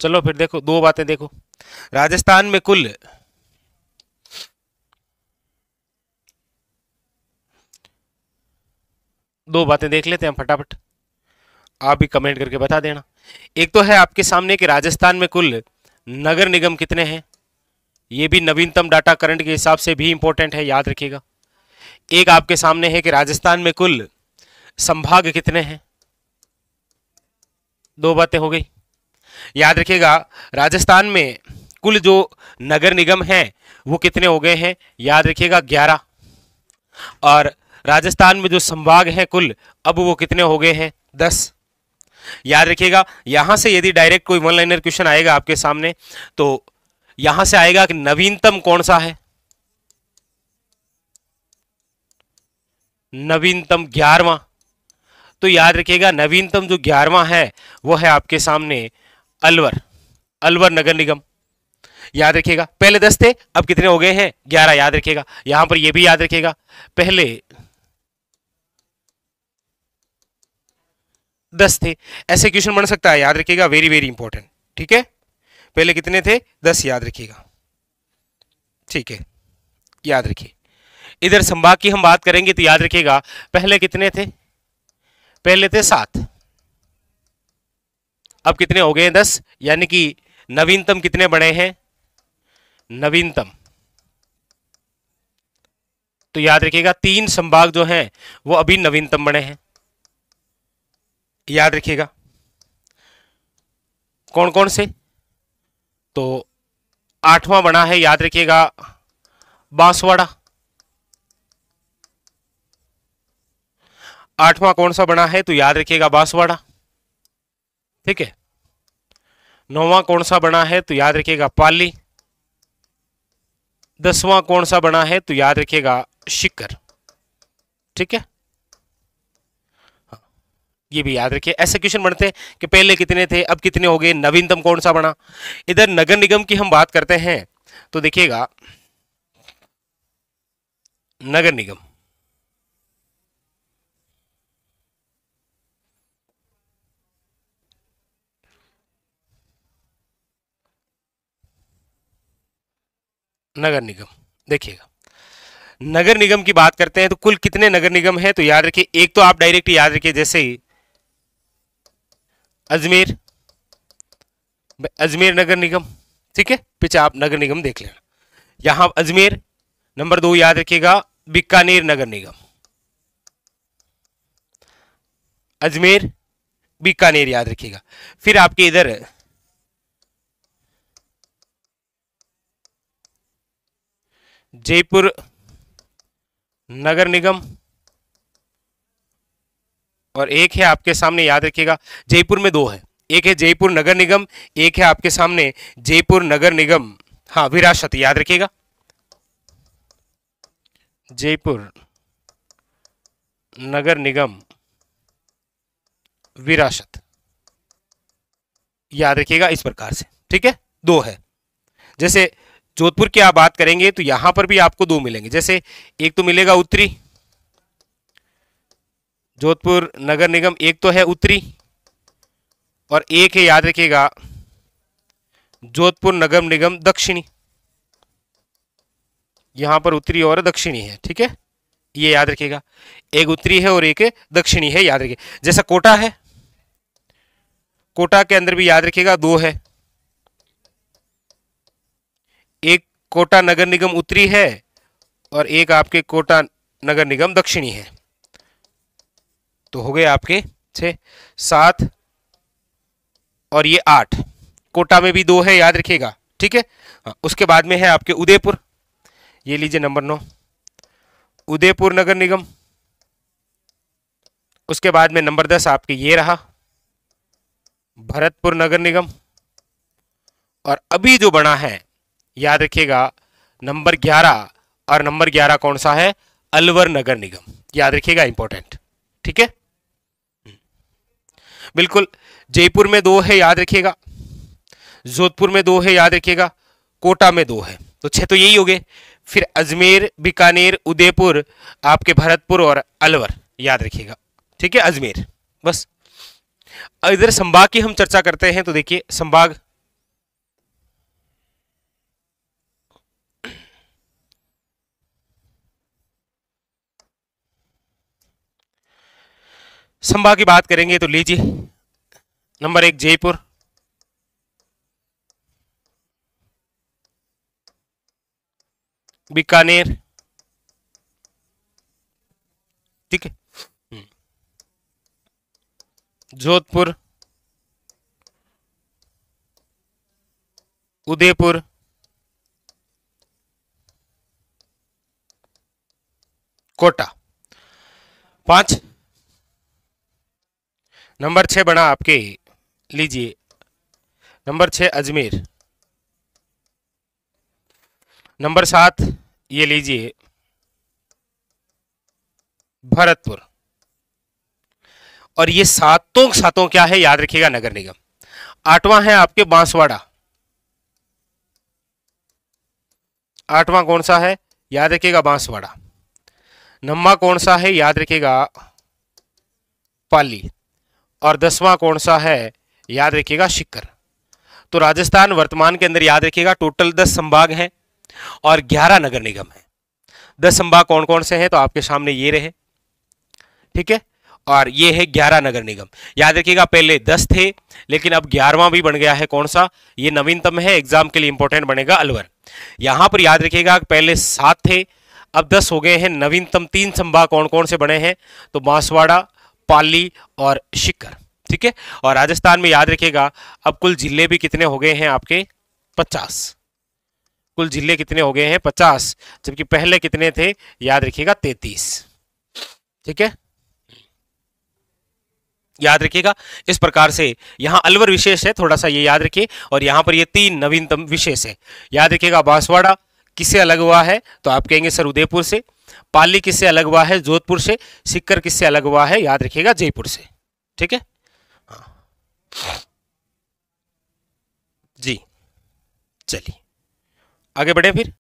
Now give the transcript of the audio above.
चलो फिर देखो दो बातें देखो राजस्थान में कुल दो बातें देख लेते हैं फटाफट आप भी कमेंट करके बता देना एक तो है आपके सामने कि राजस्थान में कुल नगर निगम कितने हैं ये भी नवीनतम डाटा करंट के हिसाब से भी इंपॉर्टेंट है याद रखिएगा एक आपके सामने है कि राजस्थान में कुल संभाग कितने हैं दो बातें हो गई याद रखिएगा राजस्थान में कुल जो नगर निगम हैं वो कितने हो गए हैं याद रखिएगा ग्यारह और राजस्थान में जो संभाग हैं कुल अब वो कितने हो गए हैं दस याद रखिएगा यहां से यदि डायरेक्ट कोई वन लाइनर क्वेश्चन आएगा आपके सामने तो यहां से आएगा कि नवीनतम कौन सा है नवीनतम ग्यारहवा तो याद रखिएगा नवीनतम जो ग्यारहवा है वो है आपके सामने अलवर अलवर नगर निगम याद रखिएगा पहले दस थे अब कितने हो गए हैं ग्यारह याद रखिएगा यहां पर यह भी याद रखिएगा पहले दस थे ऐसे क्वेश्चन बन सकता है याद रखिएगा वेरी वेरी इंपॉर्टेंट ठीक है पहले कितने थे दस याद रखिएगा ठीक है याद रखिए इधर संभाग की हम बात करेंगे तो याद रखिएगा पहले कितने थे पहले थे सात अब कितने हो गए हैं दस यानी कि नवीनतम कितने बने हैं नवीनतम तो याद रखिएगा तीन संभाग जो हैं वो अभी नवीनतम बने हैं याद रखिएगा कौन कौन से तो आठवां बना है याद रखिएगा बांसवाड़ा आठवां कौन सा बना है तो याद रखिएगा बांसवाड़ा ठीक है नौवा कौन सा बना है तो याद रखिएगा पाली दसवां कौन सा बना है तो याद रखिएगा शिकर ठीक है हाँ, ये भी याद रखिए ऐसे क्वेश्चन बनते हैं कि पहले कितने थे अब कितने हो गए नवीनतम कौन सा बना इधर नगर निगम की हम बात करते हैं तो देखिएगा नगर निगम नगर निगम देखिएगा नगर निगम की बात करते हैं तो कुल कितने नगर निगम हैं तो याद रखिए एक तो आप डायरेक्ट याद रखिए जैसे ही अजमेर अजमेर नगर निगम ठीक है पीछे आप नगर निगम देख लेना यहां अजमेर नंबर दो याद रखिएगा बीकानेर नगर निगम अजमेर बीकानेर याद रखिएगा फिर आपके इधर जयपुर नगर निगम और एक है आपके सामने याद रखिएगा जयपुर में दो है एक है जयपुर नगर निगम एक है आपके सामने जयपुर नगर निगम हाँ विरासत याद रखिएगा जयपुर नगर निगम विरासत याद रखिएगा इस प्रकार से ठीक है दो है जैसे जोधपुर की आप बात करेंगे तो यहां पर भी आपको दो मिलेंगे जैसे एक तो मिलेगा उत्तरी जोधपुर नगर निगम एक तो है उत्तरी और एक है याद रखिएगा जोधपुर नगर निगम दक्षिणी यहां पर उत्तरी और दक्षिणी है ठीक है ये याद रखिएगा एक उत्तरी है और एक दक्षिणी है याद रखिए जैसा कोटा है कोटा के अंदर भी याद रखिएगा दो है एक कोटा नगर निगम उत्तरी है और एक आपके कोटा नगर निगम दक्षिणी है तो हो गए आपके छ सात और ये आठ कोटा में भी दो है याद रखिएगा ठीक है हाँ उसके बाद में है आपके उदयपुर ये लीजिए नंबर नौ उदयपुर नगर निगम उसके बाद में नंबर दस आपके ये रहा भरतपुर नगर निगम और अभी जो बना है याद रखिएगा नंबर ग्यारह और नंबर ग्यारह कौन सा है अलवर नगर निगम याद रखिएगा इंपॉर्टेंट ठीक है हम्म। बिल्कुल जयपुर में दो है याद रखिएगा जोधपुर में दो है याद रखिएगा कोटा में दो है तो छह तो यही हो गए फिर अजमेर बीकानेर उदयपुर आपके भरतपुर और अलवर याद रखिएगा ठीक है अजमेर बस इधर संभाग की हम चर्चा करते हैं तो देखिए संभाग संभा की बात करेंगे तो लीजिए नंबर एक जयपुर बीकानेर ठीक है हम्म। जोधपुर उदयपुर कोटा पांच नंबर छः बना आपके लीजिए नंबर छः अजमेर नंबर सात ये लीजिए भरतपुर और ये सातों सातों क्या है याद रखिएगा नगर निगम आठवां है आपके बांसवाड़ा आठवां कौन सा है याद रखिएगा बांसवाड़ा नम्मा कौन सा है याद रखिएगा पाली और दसवां कौन सा है याद रखिएगा शिखर तो राजस्थान वर्तमान के अंदर याद रखिएगा टोटल दस संभाग हैं और ग्यारह नगर निगम हैं दस संभाग कौन कौन से हैं तो आपके सामने ये रहे ठीक है और ये है ग्यारह नगर निगम याद रखिएगा पहले दस थे लेकिन अब ग्यारहवां भी बन गया है कौन सा ये नवीनतम है एग्जाम के लिए इंपॉर्टेंट बनेगा अलवर यहां पर याद रखिएगा पहले सात थे अब दस हो गए हैं नवीनतम तीन संभाग कौन कौन से बने हैं तो बांसवाड़ा पाली और शिकर ठीक है और राजस्थान में याद रखिएगा अब कुल जिले भी कितने हो गए हैं आपके पचास कुल जिले कितने हो गए हैं पचास जबकि पहले कितने थे याद रखिएगा तैतीस ठीक है याद रखिएगा इस प्रकार से यहां अलवर विशेष है थोड़ा सा ये याद रखिए और यहां पर ये तीन नवीनतम विशेष है याद रखिएगा बांसवाड़ा किससे अलग हुआ है तो आप कहेंगे सर उदयपुर से पाली किससे अलग हुआ है जोधपुर से सिक्कर किससे अलग हुआ है याद रखिएगा जयपुर से ठीक है हाँ। जी चलिए आगे बढ़े फिर